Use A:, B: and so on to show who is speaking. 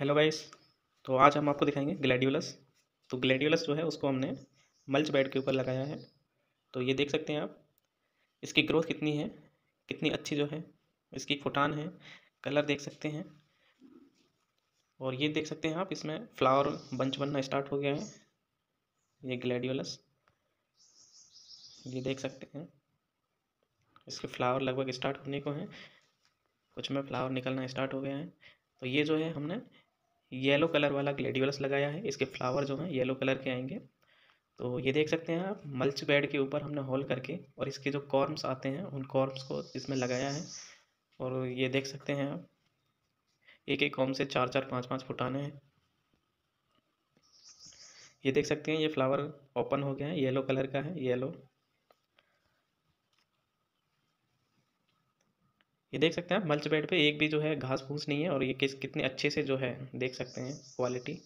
A: hello guys तो आज हम आपको दिखाएंगे ग्लैडियोलस तो ग्लैडियोलस जो है उसको हमने मल्च बेड के ऊपर लगाया है तो ये देख सकते हैं आप इसकी ग्रोथ कितनी है कितनी अच्छी जो है इसकी फुटान है कलर देख सकते हैं और ये देख सकते हैं आप इसमें फ्लावर बंच बनना स्टार्ट हो गया है ये ग्लैडियोलस ये देख सकते हैं इसके फ्लावर लगभग स्टार्ट होने को हैं कुछ में फ्लावर निकलना स्टार्ट हो गया है तो ये जो है हमने येलो कलर वाला ग्लेडियोलस लगाया है इसके फ्लावर जो हैं येलो कलर के आएंगे तो ये देख सकते हैं आप मल्च बेड के ऊपर हमने होल करके और इसके जो कॉर्म्स आते हैं उन कॉर्म्स को इसमें लगाया है और ये देख सकते हैं आप एक एक कॉम से चार चार पाँच पाँच फुट आने हैं ये देख सकते हैं ये फ्लावर ओपन हो गया है येलो कलर का है येलो ये देख सकते हैं आप मल्च बेड पे एक भी जो है घास फूस नहीं है और ये किस कितने अच्छे से जो है देख सकते हैं क्वालिटी